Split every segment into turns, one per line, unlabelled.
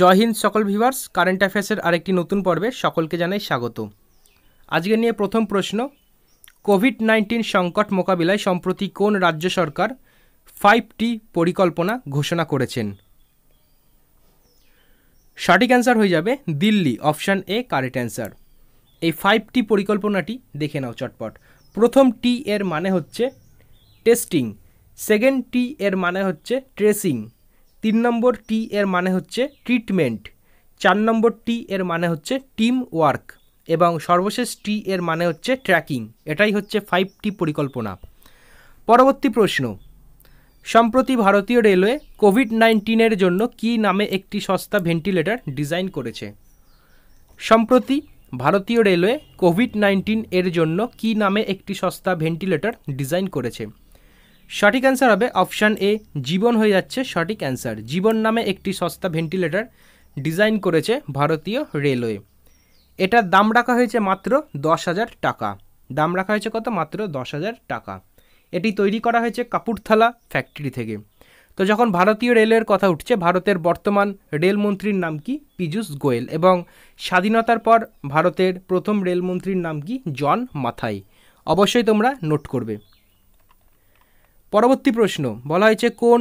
জয় হিন্দ সকল viewers current অ্যাফেয়ার্সের আরেকটি নতুন পর্বে সকলকে জানাই স্বাগত আজকে নিয়ে প্রথম প্রশ্ন কোভিড নাইন্টিন সংকট মোকাবিলায় সম্প্রতি কোন রাজ্য সরকার ফাইভ টি পরিকল্পনা ঘোষণা করেছেন সঠিক অ্যান্সার হয়ে যাবে Delhi option A correct answer এই ফাইভ টি পরিকল্পনাটি দেখে নাও চটপট প্রথম টি এর মানে হচ্ছে টেস্টিং সেকেন্ড টি এর মানে হচ্ছে ট্রেসিং তিন নম্বর টি এর মানে হচ্ছে ট্রিটমেন্ট চার নম্বর টি এর মানে হচ্ছে টিম ওয়ার্ক এবং সর্বশেষ টি এর মানে হচ্ছে ট্র্যাকিং এটাই হচ্ছে ফাইভ টি পরিকল্পনা পরবর্তী প্রশ্ন সম্প্রতি ভারতীয় রেলওয়ে কোভিড নাইন্টিনের জন্য কি নামে একটি সস্তা ভেন্টিলেটর ডিজাইন করেছে সম্প্রতি ভারতীয় রেলওয়ে কোভিড নাইন্টিন এর জন্য কি নামে একটি সস্তা ভেন্টিলেটর ডিজাইন করেছে সঠিক অ্যান্সার হবে অপশান এ জীবন হয়ে যাচ্ছে সঠিক অ্যান্সার জীবন নামে একটি সস্তা ভেন্টিলেটর ডিজাইন করেছে ভারতীয় রেলওয়ে এটার দাম রাখা হয়েছে মাত্র দশ হাজার টাকা দাম রাখা হয়েছে কত মাত্র দশ হাজার টাকা এটি তৈরি করা হয়েছে কাপুরথালা ফ্যাক্টরি থেকে তো যখন ভারতীয় রেলের কথা উঠছে ভারতের বর্তমান রেলমন্ত্রীর নাম কি পীযূষ গোয়েল এবং স্বাধীনতার পর ভারতের প্রথম রেলমন্ত্রীর নাম কি জন মাথাই অবশ্যই তোমরা নোট করবে পরবর্তী প্রশ্ন বলা হয়েছে কোন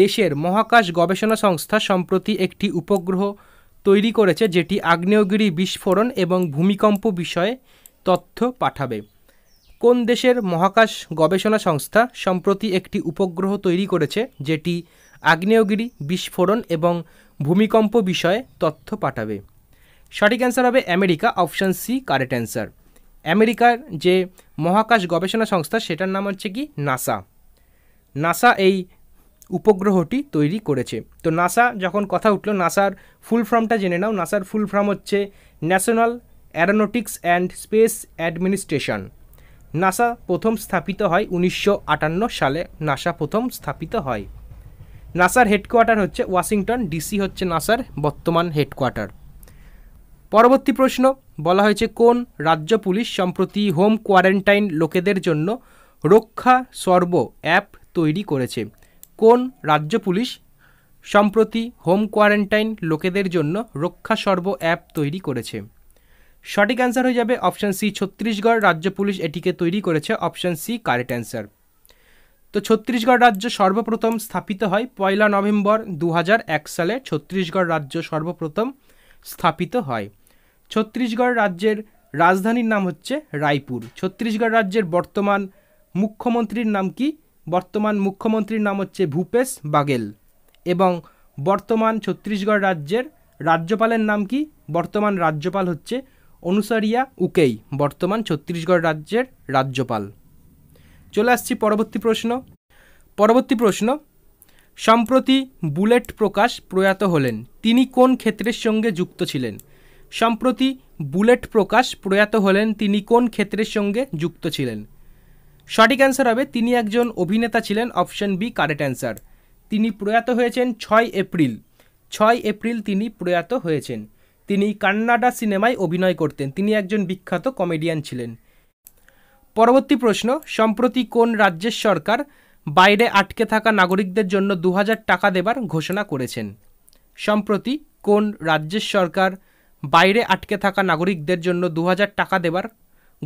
দেশের মহাকাশ গবেষণা সংস্থা সম্প্রতি একটি উপগ্রহ তৈরি করেছে যেটি আগ্নেয়গিরি বিস্ফোরণ এবং ভূমিকম্প বিষয়ে তথ্য পাঠাবে কোন দেশের মহাকাশ গবেষণা সংস্থা সম্প্রতি একটি উপগ্রহ তৈরি করেছে যেটি আগ্নেয়গিরি বিস্ফোরণ এবং ভূমিকম্প বিষয়ে তথ্য পাঠাবে সঠিক অ্যান্সার হবে America option C correct answer আমেরিকার যে মহাকাশ গবেষণা সংস্থা সেটার নাম হচ্ছে কি নাসা নাসা এই উপগ্রহটি তৈরি করেছে তো নাসা যখন কথা উঠল নাসার ফুল ফর্মটা জেনে নাও নাসার ফুল ফর্ম হচ্ছে National Aeronautics and Space Administration NASA প্রথম স্থাপিত হয় উনিশশো সালে নাসা প্রথম স্থাপিত হয় নাসার হেডকোয়ার্টার হচ্ছে ওয়াশিংটন ডিসি হচ্ছে নাসার বর্তমান হেডকোয়ার্টার পরবর্তী প্রশ্ন বলা হয়েছে কোন রাজ্য পুলিশ সম্প্রতি হোম কোয়ারেন্টাইন লোকেদের জন্য রক্ষা সর্ব অ্যাপ তৈরি করেছে কোন রাজ্য পুলিশ সম্প্রতি হোম কোয়ারেন্টাইন লোকেদের জন্য রক্ষা সর্ব অ্যাপ তৈরি করেছে সঠিক অ্যান্সার হয়ে যাবে অপশান সি ছত্তিশগড় রাজ্য পুলিশ এটিকে তৈরি করেছে অপশান সি কারেক্ট অ্যান্সার তো ছত্তিশগড় রাজ্য সর্বপ্রথম স্থাপিত হয় পয়লা নভেম্বর দু সালে ছত্তিশগড় রাজ্য সর্বপ্রথম স্থাপিত হয় ছত্তিশগড় রাজ্যের রাজধানীর নাম হচ্ছে রায়পুর ছত্তিশগড় রাজ্যের বর্তমান মুখ্যমন্ত্রীর নাম কি বর্তমান মুখ্যমন্ত্রীর নাম হচ্ছে ভূপেশ বাগেল এবং বর্তমান ছত্তিশগড় রাজ্যের রাজ্যপালের নাম কি বর্তমান রাজ্যপাল হচ্ছে অনুসারিয়া উকেই বর্তমান ছত্তিশগড় রাজ্যের রাজ্যপাল চলে আসছি পরবর্তী প্রশ্ন পরবর্তী প্রশ্ন সম্প্রতি বুলেট প্রকাশ প্রয়াত হলেন তিনি কোন ক্ষেত্রের সঙ্গে যুক্ত ছিলেন সম্প্রতি বুলেট প্রকাশ প্রয়াত হলেন তিনি কোন ক্ষেত্রের সঙ্গে যুক্ত ছিলেন সঠিক অ্যান্সার হবে তিনি একজন অভিনেতা ছিলেন অপশন বি কারেক্ট অ্যান্সার তিনি প্রয়াত হয়েছেন ছয় এপ্রিল ছয় এপ্রিল তিনি প্রয়াত হয়েছেন তিনি কান্নাডা সিনেমায় অভিনয় করতেন তিনি একজন বিখ্যাত কমেডিয়ান ছিলেন পরবর্তী প্রশ্ন সম্প্রতি কোন রাজ্যের সরকার বাইরে আটকে থাকা নাগরিকদের জন্য দু টাকা দেবার ঘোষণা করেছেন সম্প্রতি কোন রাজ্যের সরকার বাইরে আটকে থাকা নাগরিকদের জন্য দু টাকা দেবার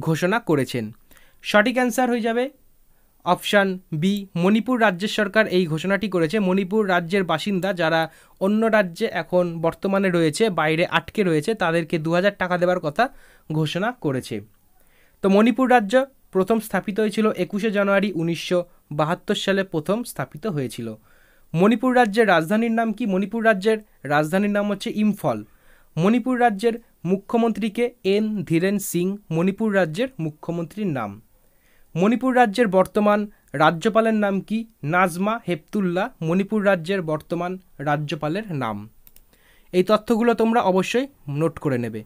ঘোষণা করেছেন সঠিক অ্যান্সার হয়ে যাবে অপশান বি মণিপুর রাজ্যের সরকার এই ঘোষণাটি করেছে মণিপুর রাজ্যের বাসিন্দা যারা অন্য রাজ্যে এখন বর্তমানে রয়েছে বাইরে আটকে রয়েছে তাদেরকে দু টাকা দেবার কথা ঘোষণা করেছে তো মণিপুর রাজ্য প্রথম স্থাপিত হয়েছিল একুশে জানুয়ারি উনিশশো সালে প্রথম স্থাপিত হয়েছিল মণিপুর রাজ্যের রাজধানীর নাম কি মণিপুর রাজ্যের রাজধানীর নাম হচ্ছে ইম্ফল মণিপুর রাজ্যের মুখ্যমন্ত্রীকে এন ধীরেন সিং মণিপুর রাজ্যের মুখ্যমন্ত্রীর নাম মণিপুর রাজ্যের বর্তমান রাজ্যপালের নাম কি নাজমা হেপতুল্লা মণিপুর রাজ্যের বর্তমান রাজ্যপালের নাম এই তথ্যগুলো তোমরা অবশ্যই নোট করে নেবে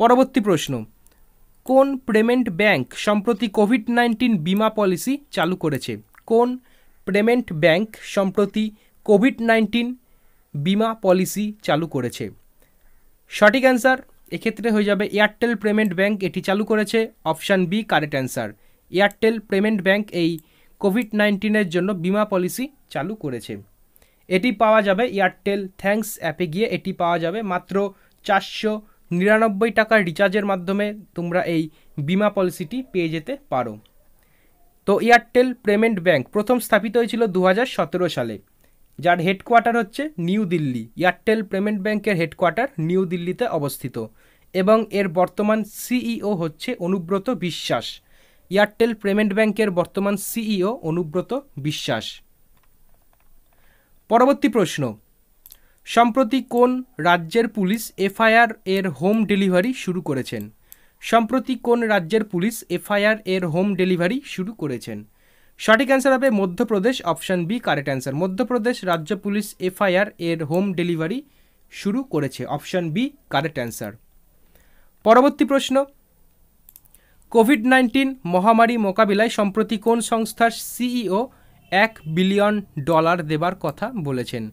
পরবর্তী প্রশ্ন কোন পেমেন্ট ব্যাংক সম্প্রতি কোভিড নাইন্টিন বিমা পলিসি চালু করেছে কোন পেমেন্ট ব্যাংক সম্প্রতি কোভিড নাইন্টিন বিমা পলিসি চালু করেছে সঠিক অ্যান্সার এক্ষেত্রে হয়ে যাবে এয়ারটেল পেমেন্ট ব্যাংক এটি চালু করেছে option B correct answer Airtel payment bank এই কোভিড নাইন্টিনের জন্য বিমা পলিসি চালু করেছে এটি পাওয়া যাবে এয়ারটেল থ্যাঙ্কস অ্যাপে গিয়ে এটি পাওয়া যাবে মাত্র চারশো নিরানব্বই টাকার রিচার্জের মাধ্যমে তোমরা এই বিমা পলিসিটি পেয়ে যেতে পারো তো এয়ারটেল পেমেন্ট ব্যাংক প্রথম স্থাপিত হয়েছিল দু সালে যার হেডকোয়ার্টার হচ্ছে নিউ দিল্লি এয়ারটেল পেমেন্ট ব্যাংকের হেডকোয়ার্টার নিউ দিল্লিতে অবস্থিত এবং এর বর্তমান সিইও হচ্ছে অনুব্রত বিশ্বাস এয়ারটেল পেমেন্ট ব্যাংকের বর্তমান সিইও অনুব্রত বিশ্বাস পরবর্তী প্রশ্ন সম্প্রতি কোন রাজ্যের পুলিশ এফআইআর এর হোম ডেলিভারি শুরু করেছেন সম্প্রতি কোন রাজ্যের পুলিশ এফআইআর এর হোম ডেলিভারি শুরু করেছেন সঠিক অ্যান্সার হবে Madhya Pradesh option B correct answer Madhya Pradesh রাজ্য পুলিশ এফআইআর এর হোম ডেলিভারি শুরু করেছে অপশান বি কারেক্ট অ্যান্সার পরবর্তী প্রশ্ন কোভিড নাইন্টিন মহামারী মোকাবিলায় সম্প্রতি কোন সংস্থার সিইও এক বিলিয়ন ডলার দেবার কথা বলেছেন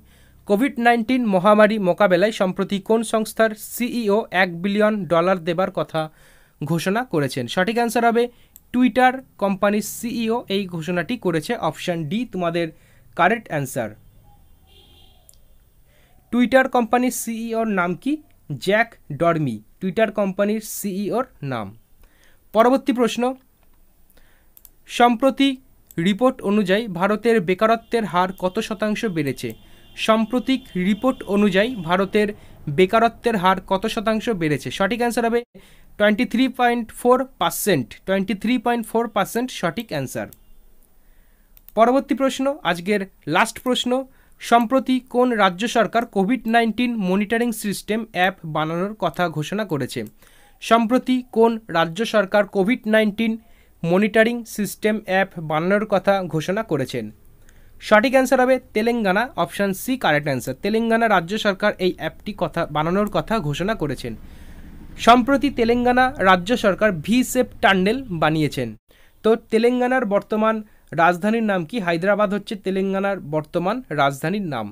কোভিড নাইন্টিন মহামারী মোকাবেলায় সম্প্রতি কোন সংস্থার সিইও এক বিলিয়ন ডলার দেবার কথা ঘোষণা করেছেন সঠিক অ্যান্সার হবে টুইটার কোম্পানির সিইও এই ঘোষণাটি করেছে অপশান ডি তোমাদের কারেক্ট অ্যান্সার টুইটার কোম্পানির সিইওর নাম কি জ্যাক ডর্মি টুইটার কোম্পানির সিইওর নাম পরবর্তী প্রশ্ন সম্প্রতি রিপোর্ট অনুযায়ী ভারতের বেকারত্বের হার কত শতাংশ বেড়েছে সাম্প্রতিক রিপোর্ট অনুযায়ী ভারতের বেকারত্বের হার কত শতাংশ বেড়েছে সঠিক অ্যান্সার হবে twenty three point four percent twenty three point four percent সঠিক অ্যান্সার পরবর্তী প্রশ্ন আজকের লাস্ট প্রশ্ন সম্প্রতি কোন রাজ্য সরকার COVID nineteen monitoring system app বানানোর কথা ঘোষণা করেছে সম্প্রতি কোন রাজ্য সরকার COVID nineteen monitoring system app বানানোর কথা ঘোষণা করেছেন সঠিক অ্যান্সার হবে Telangana option C correct answer Telangana রাজ্য সরকার এই অ্যাপটি কথা বানানোর কথা ঘোষণা করেছেন সম্প্রতি তেলেঙ্গানা রাজ্য সরকার ভি সেপ টান্ডেল বানিয়েছেন তো তেলেঙ্গানার বর্তমান রাজধানীর নাম কি হায়দ্রাবাদ হচ্ছে তেলেঙ্গানার বর্তমান রাজধানীর নাম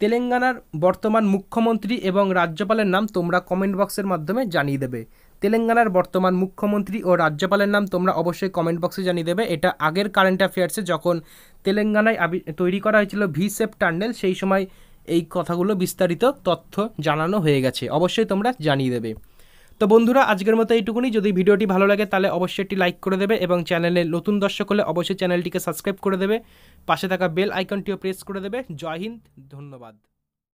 তেলেঙ্গানার বর্তমান মুখ্যমন্ত্রী এবং রাজ্যপালের নাম তোমরা কমেন্ট বক্সের মাধ্যমে জানিয়ে দেবে তেলেঙ্গানার বর্তমান মুখ্যমন্ত্রী ও রাজ্যপালের নাম তোমরা অবশ্যই কমেন্ট বক্সে জানিয়ে দেবে এটা আগের কারেন্ট অ্যাফেয়ার্সে যখন তেলেঙ্গানায় তৈরি করা হয়েছিল ভিসেপ টার্নেল সেই সময় এই কথাগুলো বিস্তারিত তথ্য জানানো হয়ে গেছে অবশ্যই তোমরা জানিয়ে দেবে তো বন্ধুরা আজকের মতো এইটুকুনি যদি ভিডিওটি ভালো লাগে তাহলে অবশ্যই একটি লাইক করে দেবে এবং চ্যানেলে নতুন দর্শক হলে অবশ্যই চ্যানেলটিকে সাবস্ক্রাইব করে দেবে পাশে থাকা বেল আইকনটিও প্রেস করে দেবে জয় হিন্দ ধন্যবাদ